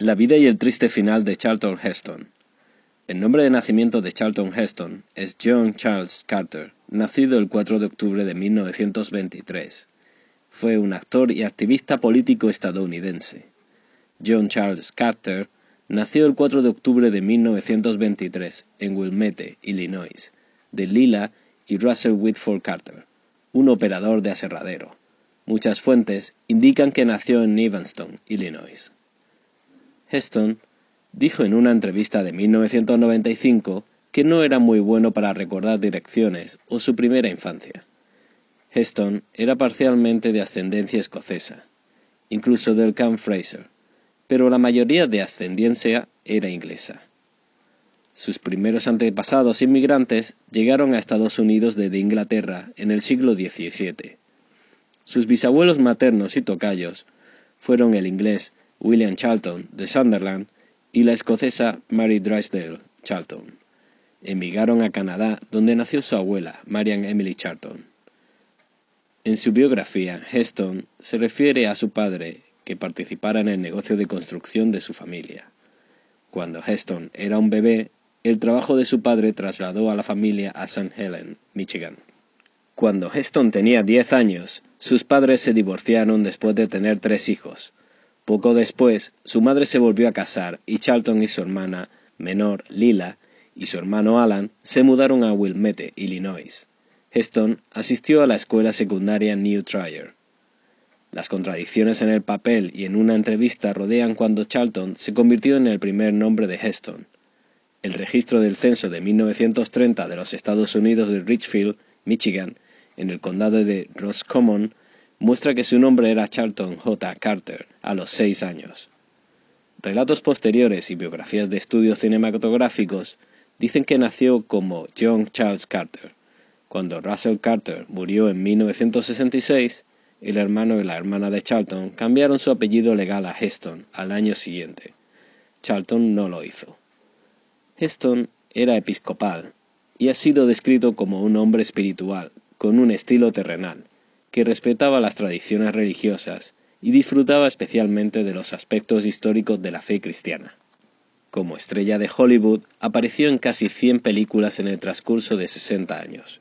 La vida y el triste final de Charlton Heston. El nombre de nacimiento de Charlton Heston es John Charles Carter, nacido el 4 de octubre de 1923. Fue un actor y activista político estadounidense. John Charles Carter nació el 4 de octubre de 1923 en Wilmette, Illinois, de Lila y Russell Whitford Carter, un operador de aserradero. Muchas fuentes indican que nació en Evanston, Illinois. Heston dijo en una entrevista de 1995 que no era muy bueno para recordar direcciones o su primera infancia. Heston era parcialmente de ascendencia escocesa, incluso del Camp Fraser, pero la mayoría de ascendencia era inglesa. Sus primeros antepasados inmigrantes llegaron a Estados Unidos desde Inglaterra en el siglo XVII. Sus bisabuelos maternos y tocayos fueron el inglés William Charlton de Sunderland y la escocesa Mary Drysdale Charlton. Emigraron a Canadá, donde nació su abuela, Marian Emily Charlton. En su biografía, Heston se refiere a su padre, que participara en el negocio de construcción de su familia. Cuando Heston era un bebé, el trabajo de su padre trasladó a la familia a St. Helen, Michigan. Cuando Heston tenía 10 años, sus padres se divorciaron después de tener tres hijos, poco después, su madre se volvió a casar y Charlton y su hermana menor, Lila, y su hermano Alan se mudaron a Wilmette, Illinois. Heston asistió a la escuela secundaria New Trier. Las contradicciones en el papel y en una entrevista rodean cuando Charlton se convirtió en el primer nombre de Heston. El registro del censo de 1930 de los Estados Unidos de Richfield, Michigan, en el condado de Roscommon, muestra que su nombre era Charlton J. Carter a los seis años. Relatos posteriores y biografías de estudios cinematográficos dicen que nació como John Charles Carter. Cuando Russell Carter murió en 1966, el hermano y la hermana de Charlton cambiaron su apellido legal a Heston al año siguiente. Charlton no lo hizo. Heston era episcopal y ha sido descrito como un hombre espiritual, con un estilo terrenal, respetaba las tradiciones religiosas y disfrutaba especialmente de los aspectos históricos de la fe cristiana. Como estrella de Hollywood, apareció en casi 100 películas en el transcurso de 60 años.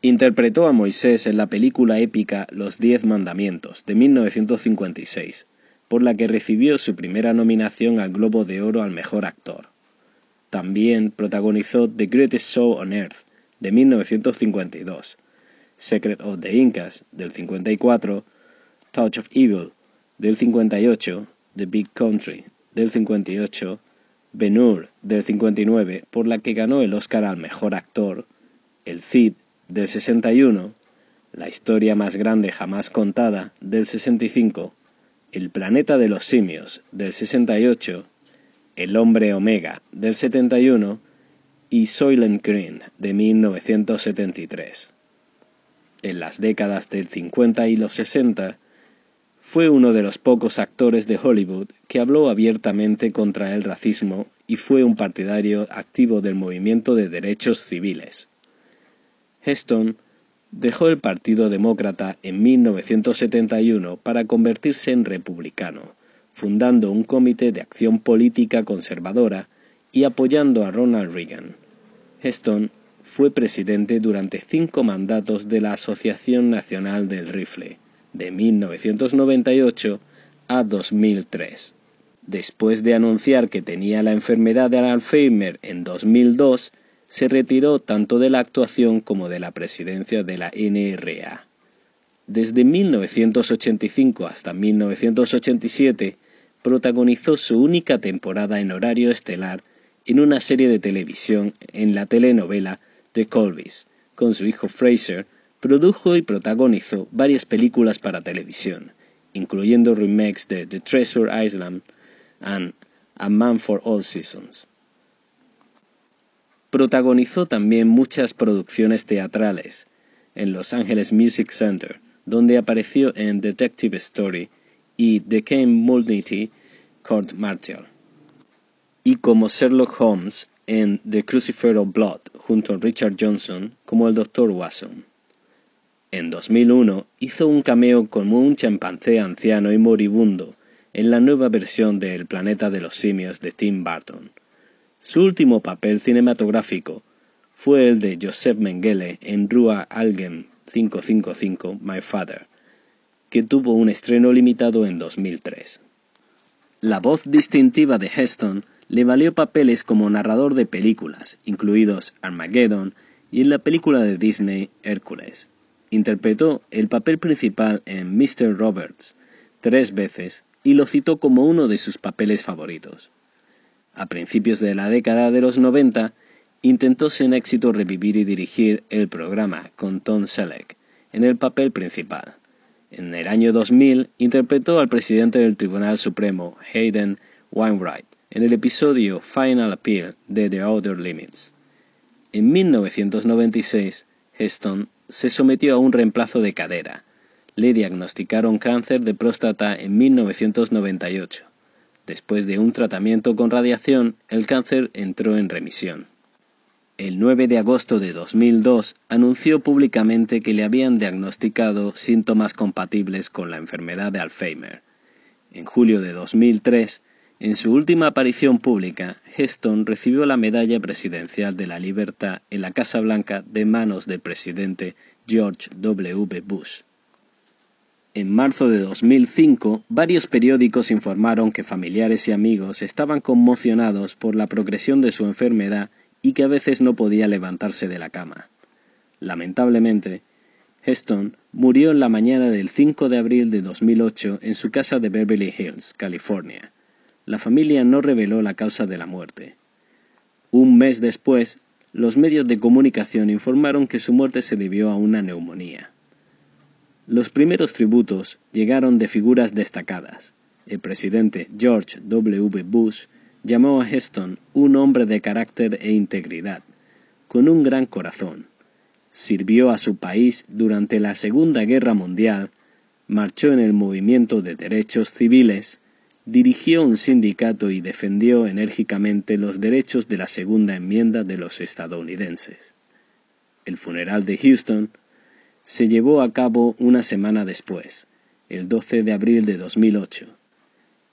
Interpretó a Moisés en la película épica Los Diez Mandamientos de 1956, por la que recibió su primera nominación al Globo de Oro al Mejor Actor. También protagonizó The Greatest Show on Earth de 1952, Secret of the Incas del 54, Touch of Evil del 58, The Big Country del 58, Ben Hur del 59, por la que ganó el Oscar al Mejor Actor, El Cid del 61, La historia más grande jamás contada del 65, El planeta de los simios del 68, El hombre omega del 71 y Soylent Green de 1973 en las décadas del 50 y los 60, fue uno de los pocos actores de Hollywood que habló abiertamente contra el racismo y fue un partidario activo del movimiento de derechos civiles. Heston dejó el Partido Demócrata en 1971 para convertirse en republicano, fundando un comité de acción política conservadora y apoyando a Ronald Reagan. Heston fue presidente durante cinco mandatos de la Asociación Nacional del Rifle, de 1998 a 2003. Después de anunciar que tenía la enfermedad de Alzheimer en 2002, se retiró tanto de la actuación como de la presidencia de la NRA. Desde 1985 hasta 1987 protagonizó su única temporada en horario estelar en una serie de televisión en la telenovela de Colbys, con su hijo Fraser, produjo y protagonizó varias películas para televisión, incluyendo remakes de The Treasure Island and A Man for All Seasons. Protagonizó también muchas producciones teatrales en Los Ángeles Music Center, donde apareció en Detective Story y The King Mulnity Court Martial. Y como Sherlock Holmes en The Crucifer of Blood junto a Richard Johnson como el Dr. Watson. En 2001 hizo un cameo como un chimpancé anciano y moribundo en la nueva versión de El planeta de los simios de Tim Burton. Su último papel cinematográfico fue el de Joseph Mengele en Rua Algen 555 My Father, que tuvo un estreno limitado en 2003. La voz distintiva de Heston le valió papeles como narrador de películas, incluidos Armageddon y en la película de Disney Hércules. Interpretó el papel principal en Mr. Roberts tres veces y lo citó como uno de sus papeles favoritos. A principios de la década de los 90, intentó sin éxito revivir y dirigir el programa con Tom Selleck en el papel principal. En el año 2000 interpretó al presidente del Tribunal Supremo, Hayden Wainwright, en el episodio Final Appeal de The Outer Limits. En 1996, Heston se sometió a un reemplazo de cadera. Le diagnosticaron cáncer de próstata en 1998. Después de un tratamiento con radiación, el cáncer entró en remisión. El 9 de agosto de 2002 anunció públicamente que le habían diagnosticado síntomas compatibles con la enfermedad de Alzheimer. En julio de 2003 en su última aparición pública, Heston recibió la Medalla Presidencial de la Libertad en la Casa Blanca de manos del presidente George W. Bush. En marzo de 2005, varios periódicos informaron que familiares y amigos estaban conmocionados por la progresión de su enfermedad y que a veces no podía levantarse de la cama. Lamentablemente, Heston murió en la mañana del 5 de abril de 2008 en su casa de Beverly Hills, California la familia no reveló la causa de la muerte. Un mes después, los medios de comunicación informaron que su muerte se debió a una neumonía. Los primeros tributos llegaron de figuras destacadas. El presidente George W. Bush llamó a Heston un hombre de carácter e integridad, con un gran corazón. Sirvió a su país durante la Segunda Guerra Mundial, marchó en el movimiento de derechos civiles, dirigió un sindicato y defendió enérgicamente los derechos de la segunda enmienda de los estadounidenses. El funeral de Houston se llevó a cabo una semana después, el 12 de abril de 2008,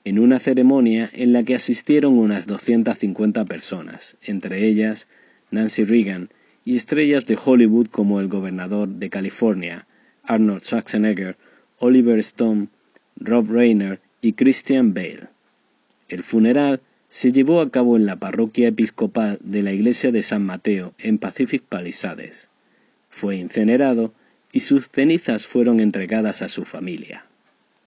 en una ceremonia en la que asistieron unas 250 personas, entre ellas Nancy Reagan y estrellas de Hollywood como el gobernador de California, Arnold Schwarzenegger, Oliver Stone, Rob Reiner y Christian Bale. El funeral se llevó a cabo en la parroquia episcopal de la iglesia de San Mateo en Pacific Palisades. Fue incinerado y sus cenizas fueron entregadas a su familia.